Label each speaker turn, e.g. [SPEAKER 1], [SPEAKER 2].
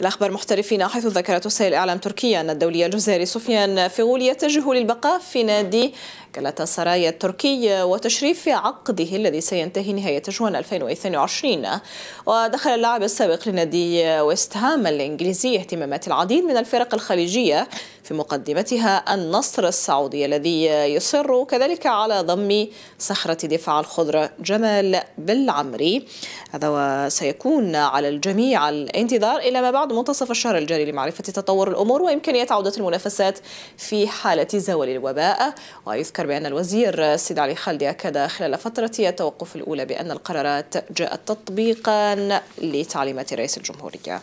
[SPEAKER 1] الأخبار محترفين حيث ذكرت وسائل الإعلام تركيا أن الدولي الجزائري سفيان فيغول يتجه للبقاء في نادي سرايا التركي وتشريف عقده الذي سينتهي نهاية جوان 2022 ودخل اللاعب السابق لنادي ويست هام الإنجليزي اهتمامات العديد من الفرق الخليجية في مقدمتها النصر السعودي الذي يصر كذلك على ضم صخرة دفاع الخضرة جمال بالعمري هذا وسيكون على الجميع الانتظار إلى ما بعد منتصف الشهر الجاري لمعرفة تطور الأمور وإمكانية عودة المنافسات في حالة زوال الوباء ويذكر بأن الوزير سيد علي خالدي أكد خلال فترة التوقف الأولى بأن القرارات جاءت تطبيقا لتعليمات رئيس الجمهورية